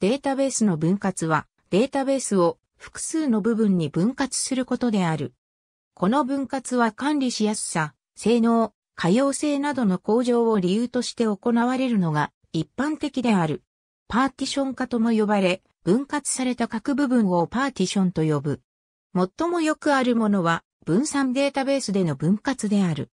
データベースの分割は、データベースを複数の部分に分割することである。この分割は管理しやすさ、性能、可用性などの向上を理由として行われるのが一般的である。パーティション化とも呼ばれ、分割された各部分をパーティションと呼ぶ。最もよくあるものは分散データベースでの分割である。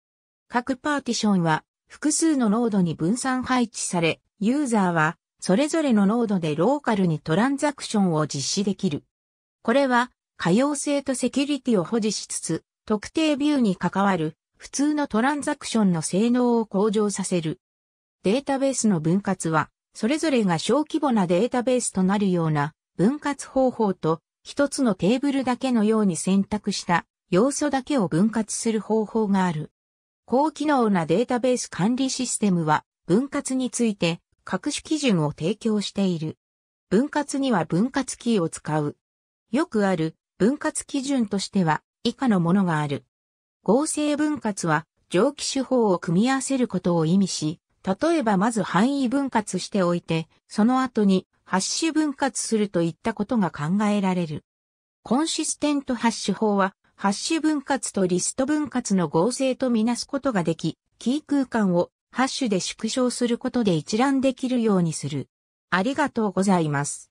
各パーティションは複数のノードに分散配置され、ユーザーはそれぞれのノードでローカルにトランザクションを実施できる。これは、可用性とセキュリティを保持しつつ、特定ビューに関わる普通のトランザクションの性能を向上させる。データベースの分割は、それぞれが小規模なデータベースとなるような分割方法と、一つのテーブルだけのように選択した要素だけを分割する方法がある。高機能なデータベース管理システムは分割について各種基準を提供している。分割には分割キーを使う。よくある分割基準としては以下のものがある。合成分割は蒸気手法を組み合わせることを意味し、例えばまず範囲分割しておいて、その後にハッシュ分割するといったことが考えられる。コンシステントハッシュ法は、ハッシュ分割とリスト分割の合成とみなすことができ、キー空間をハッシュで縮小することで一覧できるようにする。ありがとうございます。